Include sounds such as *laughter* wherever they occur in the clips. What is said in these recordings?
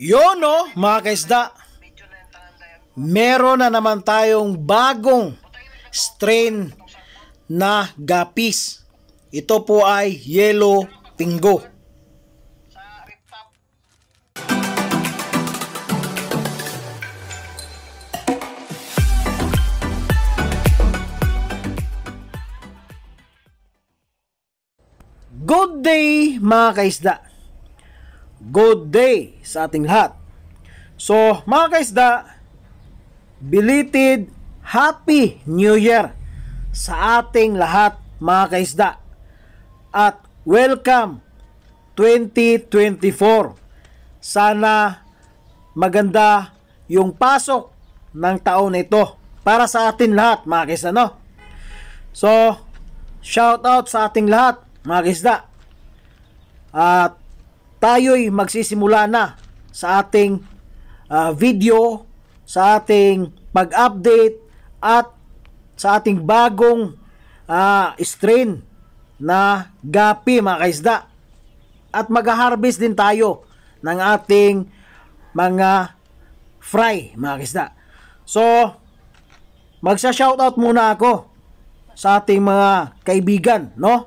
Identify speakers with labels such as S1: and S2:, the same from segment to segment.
S1: Yun no, mga kaisda. Meron na naman tayong bagong strain na gapis. Ito po ay yellow pinggo. Good day mga kaisda! good day sa ating lahat. So, mga kaisda, belated Happy New Year sa ating lahat mga kaisda. At welcome 2024. Sana maganda yung pasok ng taon na ito para sa atin lahat mga kaisda no. So, shout out sa ating lahat mga kaisda. At tayo'y magsisimula na sa ating uh, video, sa ating pag-update at sa ating bagong uh, strain na gapi mga kaisda. At mag-harvest din tayo ng ating mga fry mga kaisda. So, magsa-shoutout muna ako sa ating mga kaibigan, no?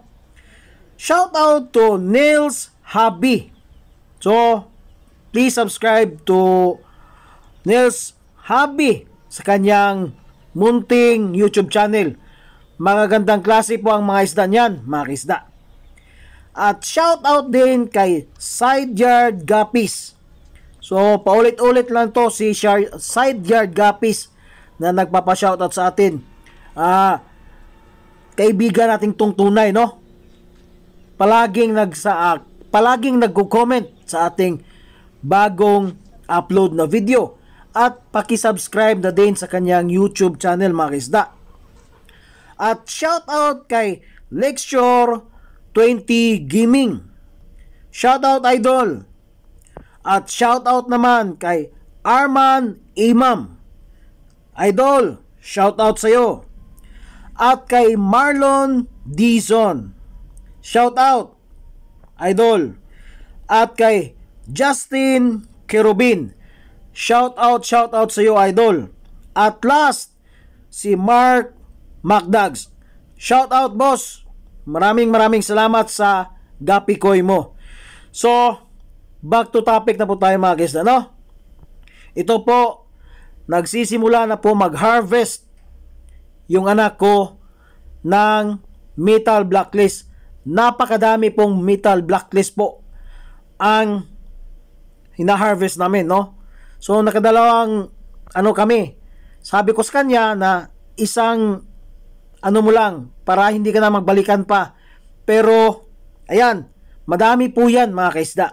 S1: Shoutout to Nils Habi So, please subscribe to Nils Hobby sa kanyang munting YouTube channel. Mga gandang klase po ang mga isda niyan, mga isda. At shout out din kay Sideyard Gapis. So, paulit-ulit lang to si Sideyard Gapis na nagpapa shout out sa atin. Ah, kaibigan nating tungtunay, no? Palaging nagsa uh, palaging nagko-comment sa ating bagong upload na video at paki-subscribe na din sa kanyang YouTube channel mga kaisda. At shout out kay Lecture 20 Gaming. Shout out idol. At shout out naman kay Arman Imam. Idol, shout out sa iyo. At kay Marlon Dizon. Shout out. Idol at kay Justin Kerubin. Shout out, shout out sa iyo idol. At last, si Mark McDugs. Shout out boss. Maraming maraming salamat sa gapikoy mo. So, back to topic na po tayo mga guys ano? Ito po, nagsisimula na po mag-harvest yung anak ko ng metal blacklist. Napakadami pong metal blacklist po ang hina-harvest namin, no? So, nakadalawang ano kami. Sabi ko sa kanya na isang ano mo lang para hindi ka na magbalikan pa. Pero, ayan, madami po yan mga kaisda.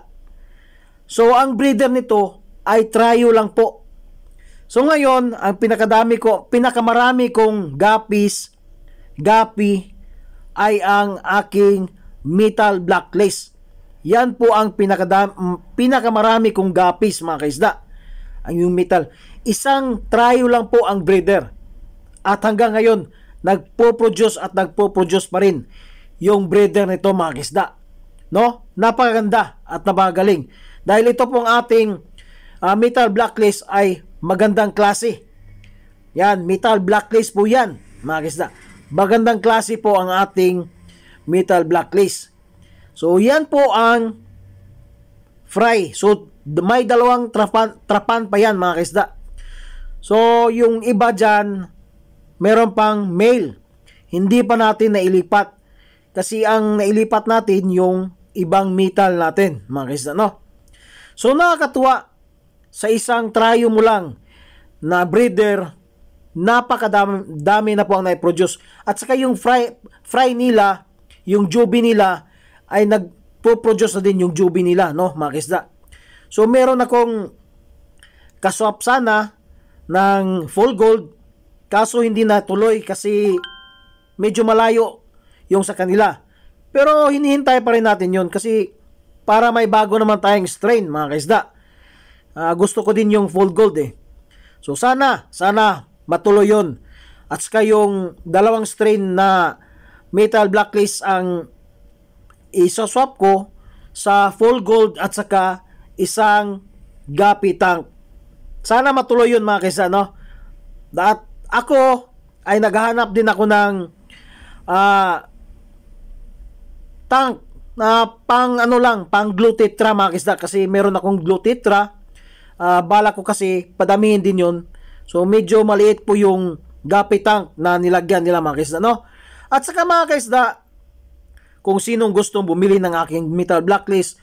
S1: So, ang breeder nito ay tryo lang po. So, ngayon, ang pinakadami ko, pinakamarami kong gapis, gapi, ay ang aking metal blacklist. Yan po ang pinakamarami kong gapis mga kaisda. Ang yung metal. Isang trio lang po ang breeder. At hanggang ngayon, nagpo-produce at nagpo-produce pa rin yung breeder nito mga kaisda. No? Napakaganda at napakagaling. Dahil ito pong ating uh, metal blacklist ay magandang klase. Yan, metal blacklist po yan mga kaisda. Magandang klase po ang ating metal blacklist. So, yan po ang fry. So, may dalawang trapan, trapan pa yan mga kaisda. So, yung iba dyan, meron pang male. Hindi pa natin nailipat. Kasi ang nailipat natin yung ibang metal natin, mga kaisda, no? So, nakakatuwa sa isang tryo mo lang na breeder, napakadami dami na po ang nai produce At saka yung fry, fry nila, yung jubi nila, ay nagpo-produce na din yung jubi nila, no, mga So, meron akong kaswap sana ng full gold, kaso hindi natuloy kasi medyo malayo yung sa kanila. Pero hinihintay pa rin natin yun kasi para may bago naman tayong strain mga kaisda. Uh, ah, gusto ko din yung full gold eh. So sana, sana matuloy yun. At saka yung dalawang strain na metal blacklist ang isa-swap ko sa full gold at saka isang gapi tank. Sana matuloy yun mga kisa, no? At ako ay naghahanap din ako ng uh, tank na uh, pang ano lang, pang glutetra mga kisa, kasi meron akong glutetra. Uh, bala ko kasi padamihin din yun. So medyo maliit po yung gapi tank na nilagyan nila mga kisa, no? At saka mga kaisda, kung sinong gustong bumili ng aking metal blacklist.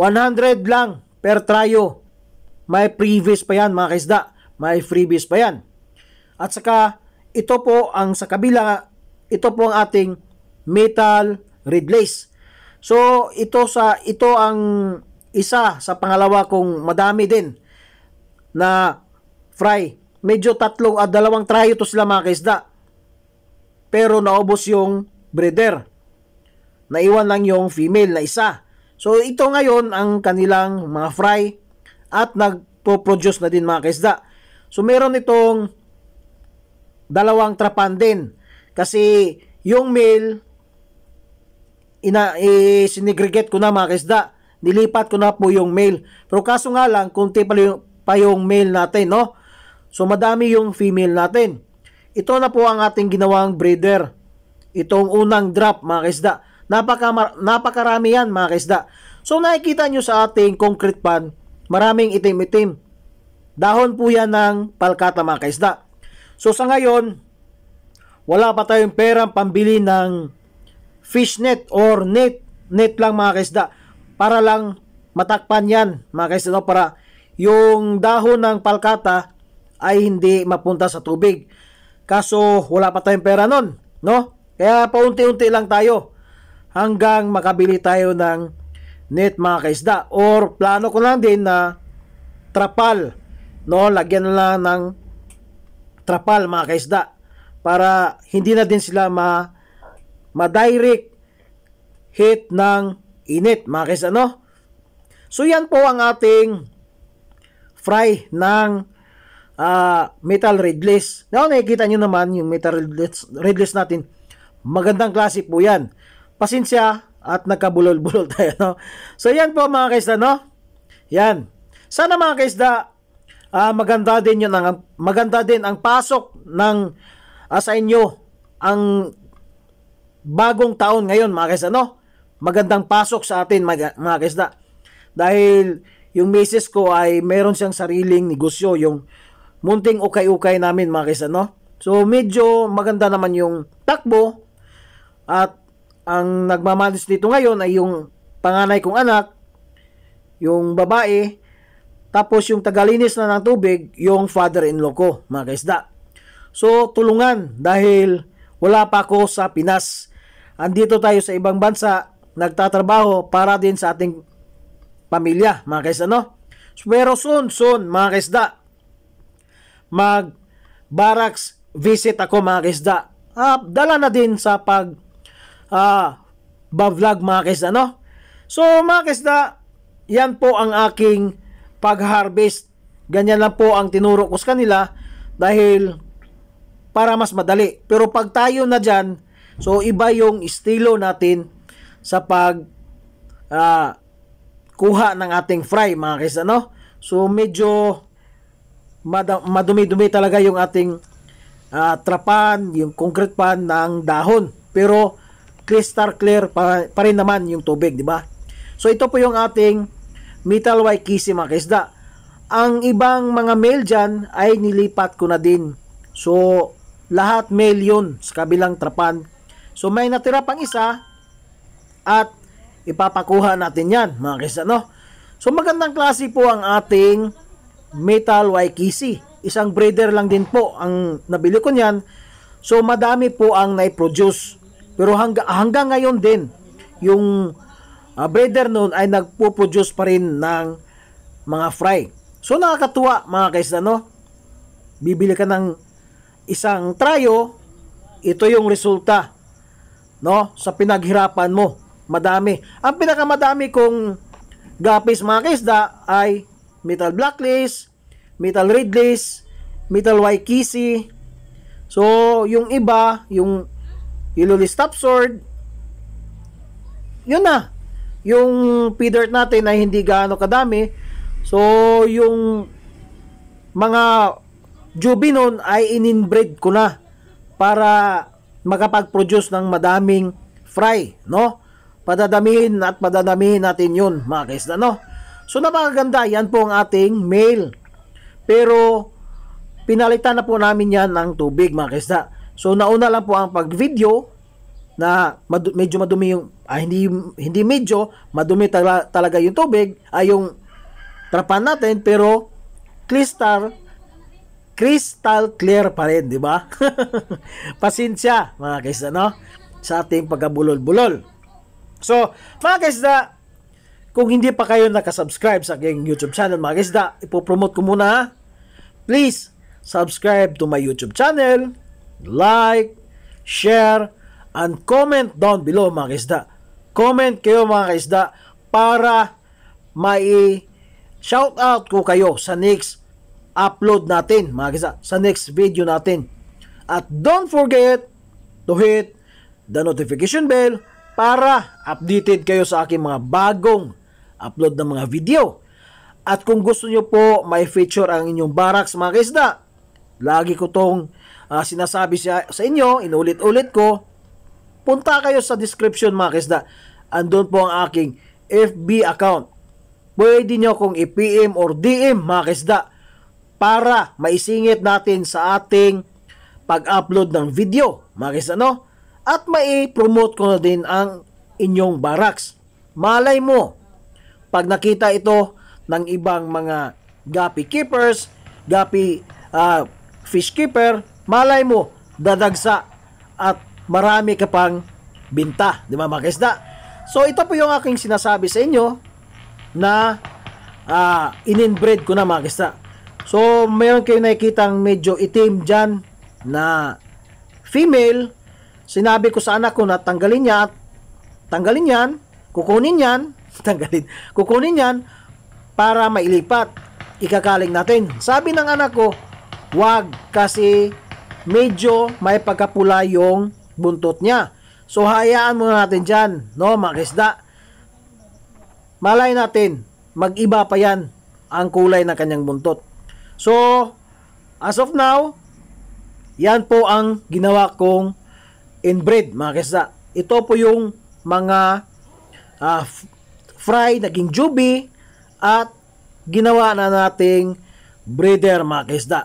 S1: 100 lang per tryo. May previous pa yan mga kaisda. May freebies pa yan. At saka, ito po ang sa kabila, ito po ang ating metal red lace. So, ito sa ito ang isa sa pangalawa kong madami din na fry. Medyo tatlong at dalawang tryo to sila mga kaisda. Pero naubos yung breeder. Naiwan lang yung female na isa. So ito ngayon ang kanilang mga fry at nagpo-produce na din mga kaisda. So meron itong dalawang trapan din kasi yung male ina eh, ko na mga kaisda. Nilipat ko na po yung male. Pero kaso nga lang kunti pa yung, pa yung male natin, no? So madami yung female natin. Ito na po ang ating ginawang breeder. Itong unang drop mga kaisda. Napaka, napakarami yan mga kaisda. So nakikita nyo sa ating concrete pan, maraming itim-itim. Dahon po yan ng palkata mga kaisda. So sa ngayon, wala pa tayong perang pambili ng fishnet or net. Net lang mga kaisda. Para lang matakpan yan mga kaisda. No? Para yung dahon ng palkata ay hindi mapunta sa tubig. Kaso wala pa tayong pera nun. No? Kaya paunti-unti lang tayo hanggang makabili tayo ng net mga kaisda or plano ko lang din na trapal no lagyan na lang ng trapal mga kaisda para hindi na din sila ma ma-direct hit ng init mga kaisda no so yan po ang ating fry ng uh, metal redless no nakikita nyo naman yung metal redless, redless natin magandang klase po yan pasensya at nagkabulol-bulol *laughs* tayo, no? So, yan po mga kaisda, no? Yan. Sana mga kaisda, uh, maganda din yun, ang, maganda din ang pasok ng uh, sa inyo ang bagong taon ngayon mga kaisda, no? Magandang pasok sa atin mga, mga kaisda. Dahil yung misis ko ay meron siyang sariling negosyo, yung munting ukay-ukay namin mga kaisda, no? So medyo maganda naman yung takbo at ang nagmamanis dito ngayon ay yung panganay kong anak, yung babae, tapos yung tagalinis na ng tubig, yung father-in-law ko, mga kaisda. So, tulungan dahil wala pa ako sa Pinas. Andito tayo sa ibang bansa, nagtatrabaho para din sa ating pamilya, mga kaisda, no? Pero soon, soon, mga kaisda, mag-barracks visit ako, mga kaisda. Ah, dala na din sa pag ah, ba vlog mga kesda ano? So mga da, yan po ang aking pag-harvest. Ganyan lang po ang tinuro ko sa kanila dahil para mas madali. Pero pag tayo na dyan, so iba yung estilo natin sa pag uh, kuha ng ating fry mga kesda ano? So medyo madumi-dumi talaga yung ating uh, trapan, yung concrete pan ng dahon. Pero crystal clear pa, pa rin naman yung tubig, di ba? So ito po yung ating metal white kisi mga kaisda. Ang ibang mga male dyan ay nilipat ko na din. So lahat male yun sa kabilang trapan. So may natira pang isa at ipapakuha natin yan mga kaisda no. So magandang klase po ang ating metal waikisi. Isang breeder lang din po ang nabili ko niyan. So madami po ang nai-produce. Pero hangga, hanggang ngayon din, yung uh, breeder noon ay nagpo-produce pa rin ng mga fry. So nakakatuwa mga kaisda no. Bibili ka ng isang trayo, ito yung resulta no sa pinaghirapan mo. Madami. Ang pinakamadami kong gapis mga guys da ay metal blacklist, metal redlist, metal white waikisi. So yung iba, yung Iluli Stop Sword, yun na. Yung feeder natin na hindi gaano kadami. So, yung mga jubi nun ay ininbreed ko na para makapag-produce ng madaming fry, no? Padadamihin at padadamihin natin yun, mga kaisda, no? So, napakaganda, yan po ang ating male. Pero, pinalitan na po namin yan ng tubig, mga kaisda. So nauna lang po ang pag-video na medyo madumi yung ah, hindi hindi medyo madumi tala- talaga yung tubig ay ah, yung trapan natin pero crystal crystal clear pa rin, di ba? *laughs* Pasensya, mga guys ano Sa ating pagkabulol-bulol. So, mga guys da, ah, kung hindi pa kayo nakasubscribe sa aking YouTube channel, mga guys kaisda, ah, ipopromote ko muna. Ah. Please, subscribe to my YouTube channel like, share, and comment down below mga kaisda. Comment kayo mga kaisda para mai shout out ko kayo sa next upload natin mga kaisda, sa next video natin. At don't forget to hit the notification bell para updated kayo sa aking mga bagong upload ng mga video. At kung gusto nyo po may feature ang inyong barracks mga kaisda, lagi ko tong uh, sinasabi siya sa inyo, inulit-ulit ko, punta kayo sa description mga kisda. Andun po ang aking FB account. Pwede nyo kong i-PM or DM mga kisda para maisingit natin sa ating pag-upload ng video mga kisda no? At mai-promote ko na din ang inyong barracks. Malay mo, pag nakita ito ng ibang mga gapi keepers, gapi uh, fish keeper, malay mo, dadagsa at marami ka pang binta, di ba mga kaisda? So ito po yung aking sinasabi sa inyo na uh, ah, in ko na mga kaisda. So mayroon kayo nakikitang medyo itim dyan na female. Sinabi ko sa anak ko na tanggalin niya, tanggalin yan, kukunin yan, *laughs* tanggalin, kukunin yan para mailipat. Ikakaling natin. Sabi ng anak ko, wag kasi medyo may pagkapula yung buntot niya. So, hayaan muna natin dyan, no, makisda. Malay natin, mag-iba pa yan ang kulay ng kanyang buntot. So, as of now, yan po ang ginawa kong inbreed, mga kisda. Ito po yung mga uh, fry, naging juby, at ginawa na nating breeder, mga kisda.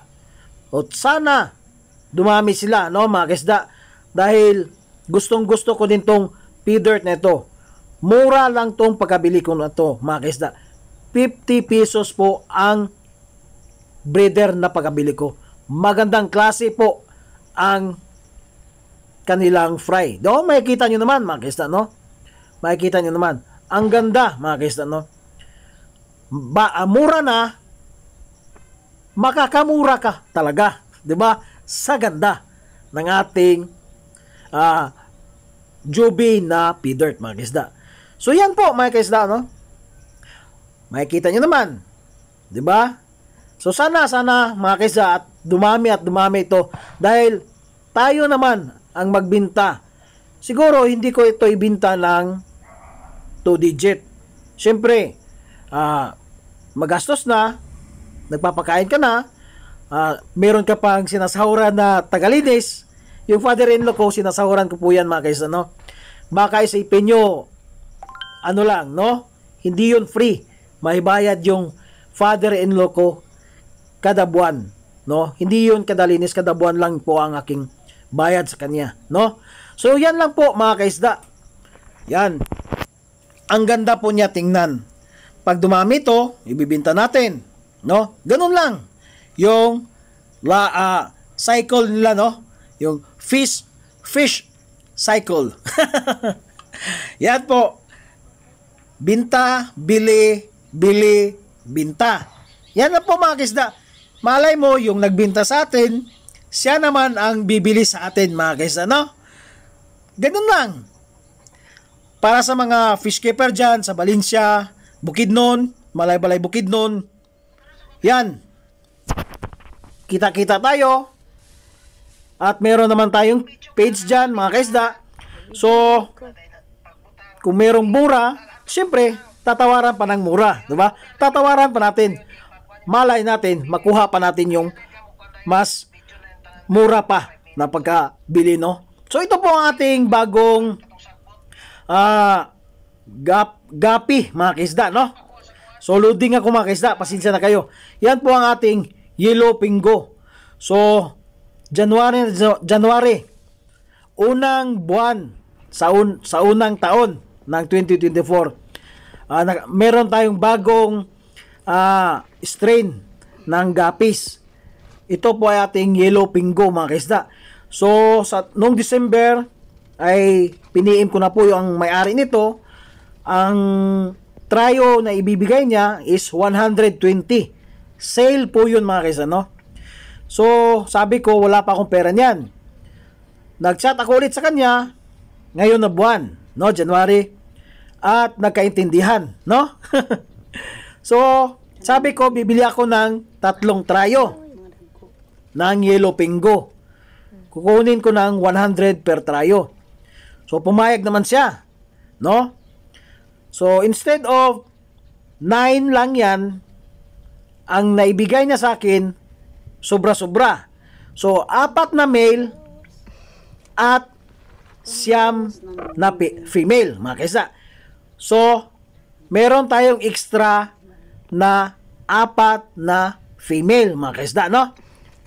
S1: O sana, dumami sila, no, mga kesda. Dahil gustong gusto ko din tong feeder na ito. Mura lang tong pagkabili ko na ito, mga kesda. 50 pesos po ang breeder na pagkabili ko. Magandang klase po ang kanilang fry. Do, makikita nyo naman, mga kesda, no? Makikita nyo naman. Ang ganda, mga kesda, no? Ba, mura na, makakamura ka talaga, 'di ba? sa ganda ng ating uh, ah, jube na pidert mga kaisda. So yan po mga kaisda no. Makikita nyo naman. 'Di ba? So sana sana mga kaisda at dumami at dumami ito dahil tayo naman ang magbinta. Siguro hindi ko ito ibinta ng 2 digit. Siyempre, uh, magastos na, nagpapakain ka na, uh, meron ka pang sinasahura na tagalinis, yung father-in-law ko, sinasahuran ko po yan mga kaisa, no? Mga isipin nyo, ano lang, no? Hindi yun free. Mahibayad yung father-in-law ko kada buwan, no? Hindi yun kadalinis, kada buwan lang po ang aking bayad sa kanya, no? So, yan lang po mga kaisda. Yan. Ang ganda po niya tingnan. Pag dumami ito, ibibinta natin, no? Ganun lang yung la, uh, cycle nila, no? Yung fish, fish cycle. *laughs* Yan po. Binta, bili, bili, binta. Yan na po mga kisda. Malay mo, yung nagbinta sa atin, siya naman ang bibili sa atin mga kisda, no? Ganun lang. Para sa mga fish keeper dyan, sa Valencia, Bukidnon, Malaybalay Bukidnon, yan, Kita-kita tayo. At meron naman tayong page dyan, mga kaisda. So, kung merong mura, siyempre, tatawaran pa ng mura. Diba? Tatawaran pa natin. Malay natin, makuha pa natin yung mas mura pa na pagkabili, no? So, ito po ang ating bagong uh, gap, gapi, mga kaisda, no? So, loading ako mga kaisda. Pasensya na kayo. Yan po ang ating Yellow Pingo. So, January, January, unang buwan sa, un, sa unang taon ng 2024, uh, na, meron tayong bagong uh, strain ng gapis. Ito po ay ating yellow Pingo, mga kaisda. So, sa, noong December ay piniim ko na po yung may-ari nito. Ang tryo na ibibigay niya is 120 Sale po yun mga guys, ano? So, sabi ko, wala pa akong pera niyan. Nag-chat ako ulit sa kanya ngayon na buwan, no? January. At nagkaintindihan, no? *laughs* so, sabi ko, bibili ako ng tatlong trayo ng yellow pingo. Kukunin ko ng 100 per trayo. So, pumayag naman siya, no? So, instead of 9 lang yan, ang naibigay niya sa akin, sobra-sobra. So, apat na male at siyam na female, mga kaisa. So, meron tayong extra na apat na female, mga kaisda, no?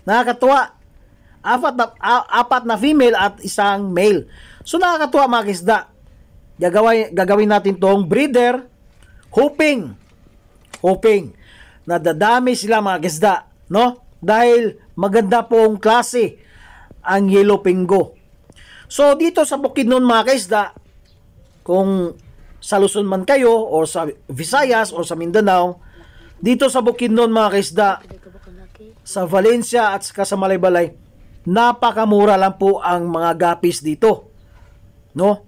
S1: Nakakatuwa. Apat na, apat na female at isang male. So, nakakatuwa, mga kaisda. Gagawin, gagawin natin tong breeder, hoping hoping nadadami sila mga gisda, no? Dahil maganda pong klase ang yellow pingo. So dito sa bukid Bukidnon mga kaisda, kung sa Luzon man kayo o sa Visayas o sa Mindanao, dito sa bukid Bukidnon mga kaisda, sa Valencia at saka sa Malaybalay, napakamura lang po ang mga gapis dito. No?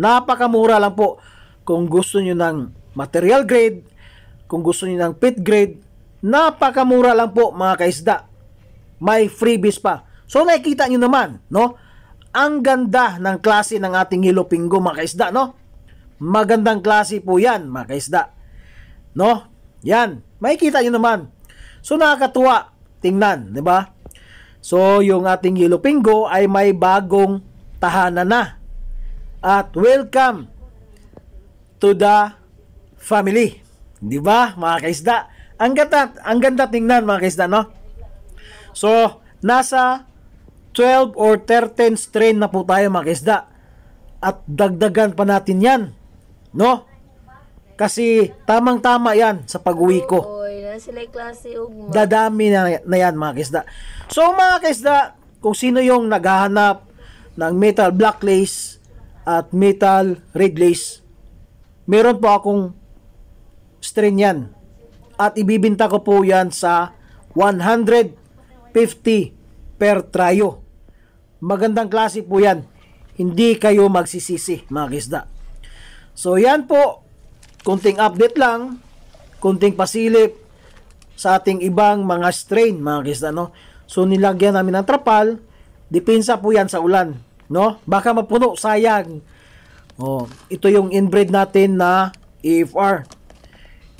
S1: Napakamura lang po kung gusto nyo ng material grade kung gusto niyo ng pit grade, napakamura lang po mga kaisda. May freebies pa. So nakikita niyo naman, no? Ang ganda ng klase ng ating hilopinggo mga kaisda, no? Magandang klase po 'yan mga kaisda. No? Yan, makikita niyo naman. So nakakatuwa tingnan, 'di ba? So yung ating hilopinggo ay may bagong tahanan na. At welcome to the family. 'Di ba, mga kaisda? Ang ganda, ang ganda tingnan mga kaisda, no? So, nasa 12 or 13 strain na po tayo mga kaisda. At dagdagan pa natin 'yan, no? Kasi tamang-tama 'yan sa pag-uwi ko. Oy, sila klase ugma. Dadami na, na 'yan mga kaisda. So, mga kaisda, kung sino yung naghahanap ng metal black lace at metal red lace, meron po akong strain yan. At ibibinta ko po yan sa 150 per trayo. Magandang klase po yan. Hindi kayo magsisisi mga kisda. So yan po, kunting update lang, kunting pasilip sa ating ibang mga strain mga kisda. No? So nilagyan namin ng trapal, dipinsa po yan sa ulan. No? Baka mapuno, sayang. Oh, ito yung inbreed natin na EFR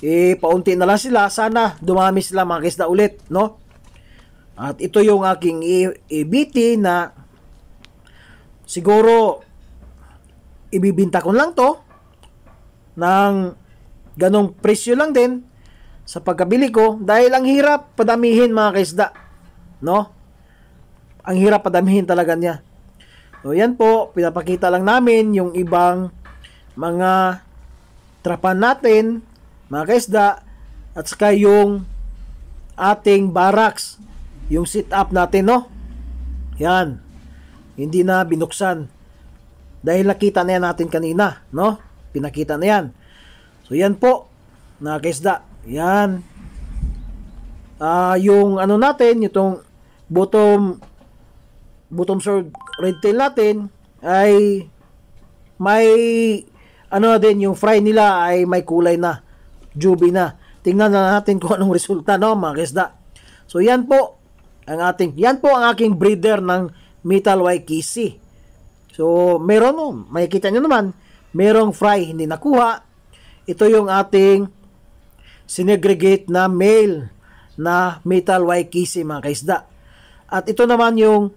S1: eh paunti na lang sila sana dumami sila mga isda ulit no at ito yung aking EBT na siguro ibibinta ko lang to ng ganong presyo lang din sa pagkabili ko dahil ang hirap padamihin mga kaisda no ang hirap padamihin talaga niya so yan po pinapakita lang namin yung ibang mga trapan natin mga kaisda, at saka yung ating barracks, yung sit up natin, no? Yan. Hindi na binuksan. Dahil nakita na yan natin kanina, no? Pinakita na yan. So, yan po, mga kaisda. Yan. Uh, yung ano natin, itong bottom bottom sword red tail natin ay may ano din yung fry nila ay may kulay na Juby na. Tingnan na natin kung anong resulta no mga kisda. So yan po ang ating yan po ang aking breeder ng Metal YKC. So meron no, oh, makikita niyo naman, merong fry hindi nakuha. Ito yung ating sinegregate na male na Metal YKC mga kaisda. At ito naman yung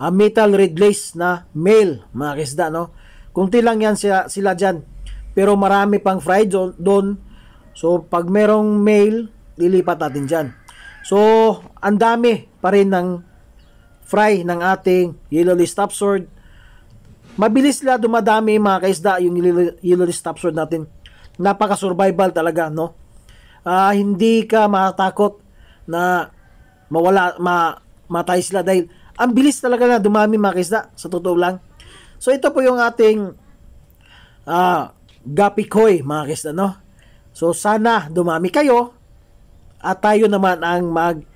S1: uh, Metal Red Lace na male mga kaisda no. Kunti lang yan sila, sila dyan. Pero marami pang fry doon So, pag merong male, lilipat natin dyan. So, ang dami pa rin ng fry ng ating yellow list top sword. Mabilis la dumadami mga kaisda yung yellow list top sword natin. Napaka-survival talaga, no? Uh, hindi ka matakot na mawala, ma, matay sila dahil ang bilis talaga na dumami mga kaisda, sa totoo lang. So, ito po yung ating uh, ah, gapikoy mga kaisda, no? So sana dumami kayo at tayo naman ang mag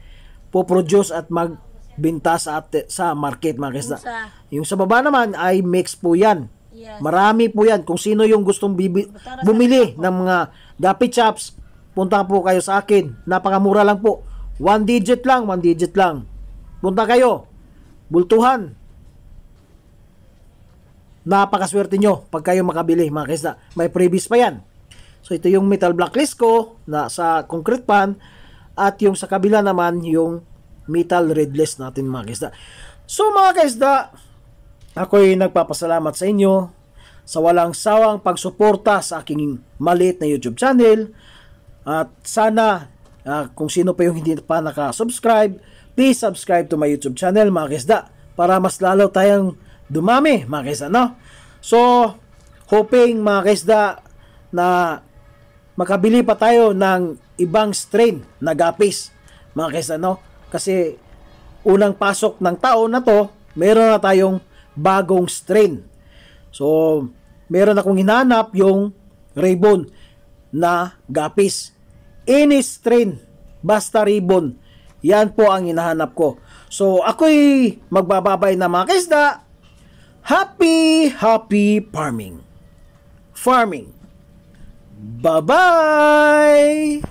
S1: po-produce at magbenta sa at, sa market mga kasda. Yung, sa baba naman ay mix po 'yan. Yes. Marami po 'yan. Kung sino yung gustong bibi- bumili ng mga dapi chops, punta po kayo sa akin. Napakamura lang po. One digit lang, one digit lang. Punta kayo. Bultuhan. Napakaswerte nyo pag kayo makabili mga kasda. May previous pa yan. So ito yung metal blacklist ko na sa concrete pan at yung sa kabila naman yung metal red natin mga kaisda. So mga kaisda, ako'y nagpapasalamat sa inyo sa walang sawang pagsuporta sa aking maliit na YouTube channel. At sana uh, kung sino pa yung hindi pa naka-subscribe, please subscribe to my YouTube channel mga kaisda para mas lalo tayong dumami mga kaisda no. So hoping mga kaisda na makabili pa tayo ng ibang strain na gapis. Mga kes, ano? Kasi unang pasok ng taon na to, meron na tayong bagong strain. So, meron akong hinanap yung ribbon na gapis. Any strain, basta ribbon. Yan po ang hinahanap ko. So, ako'y magbababay na mga kaisda. Happy, happy farming. Farming. Bye-bye!